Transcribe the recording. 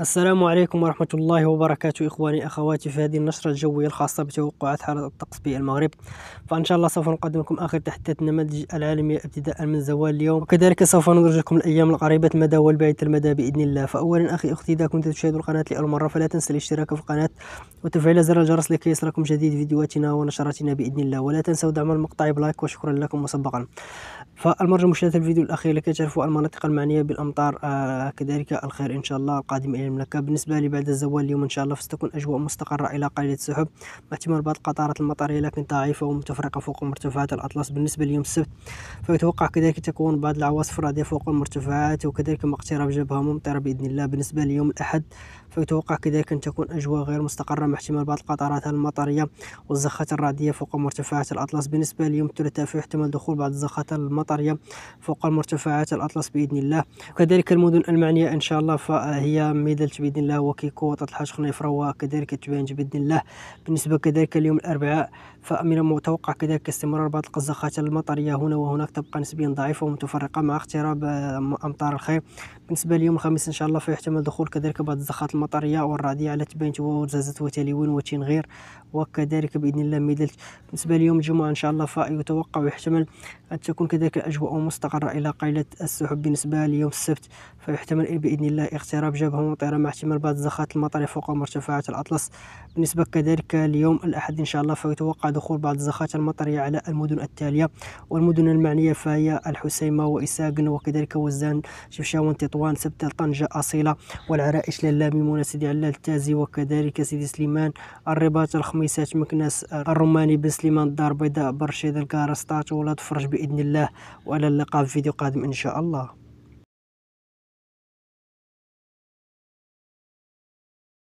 السلام عليكم ورحمة الله وبركاته إخواني أخواتي في هذه النشرة الجوية الخاصة بتوقعات حالة الطقس بالمغرب فإن شاء الله سوف نقدم لكم آخر تحديثات النماذج العالمية ابتداء من زوال اليوم وكذلك سوف ندرج لكم الأيام القريبة المدى والبعيدة المدى بإذن الله فأولا أخي أختي إذا كنت تشاهد القناة لأول مرة فلا تنسى الاشتراك في القناة وتفعيل زر الجرس لكي يصلكم جديد فيديوهاتنا ونشراتنا بإذن الله ولا تنسوا دعم المقطع بلايك وشكرا لكم مسبقا فالمرجو مشاهدة الفيديو الأخير لكي تعرفوا المناطق المعنية بالأمطار آه كذلك الخير إن شاء الله القادم إلى المملكة بالنسبة لي بعد الزوال اليوم إن شاء الله فستكون أجواء مستقرة إلى قليلة السحب مع بعض القطارات المطرية لكن ضعيفة ومتفرقة فوق مرتفعات الأطلس بالنسبة ليوم السبت فيتوقع كذلك تكون بعض العواصف الرعدية فوق المرتفعات وكذلك مع اقتراب جبهة ممطرة بإذن الله بالنسبة ليوم الأحد فيتوقع كذلك أن تكون أجواء غير مستقرة مع احتمال بعض القطرات المطرية والزخات الرعدية فوق مرتفعات الأطلس بالنسبة ليوم الثلاثاء فيحتمل دخول بعض الزخات المطرية فوق مرتفعات الأطلس بإذن الله وكذلك المدن المعنية إن شاء الله فهي ميدلت بإذن الله وكيكو الحاج خنيفرة وكذلك تبانج بإذن الله بالنسبة كذلك اليوم الأربعاء فمن المتوقع كذلك استمرار بعض الزخات المطرية هنا وهناك تبقى نسبيا ضعيفة ومتفرقة مع اقتراب آه، أمطار الخير بالنسبة ليوم الخميس إن شاء الله فيحتمل دخول كذلك بعض الزخات المطريه والرعديه على تبانت وتليون وتلوين وتنغير وكذلك باذن الله ميدلت بالنسبه ليوم الجمعه ان شاء الله فيتوقع ويحتمل ان تكون كذلك الاجواء مستقره الى قيلة السحب بالنسبه ليوم السبت فيحتمل باذن الله اقتراب جبهه ممطره مع احتمال بعض الزخات المطريه فوق مرتفعات الاطلس بالنسبه كذلك اليوم الاحد ان شاء الله فيتوقع دخول بعض الزخات المطريه على المدن التاليه والمدن المعنيه فهي الحسيمه واساقن وكذلك وزان شفشاون تطوان سبتة طنجه اصيله والعرائش للامي يسمون سيدي علال التازي وكذلك سيدي سليمان الرباط الخميسات مكناس الروماني بن سليمان الدار البيضاء برشيد الكارستات ولا تفرج باذن الله والى اللقاء في فيديو قادم ان شاء الله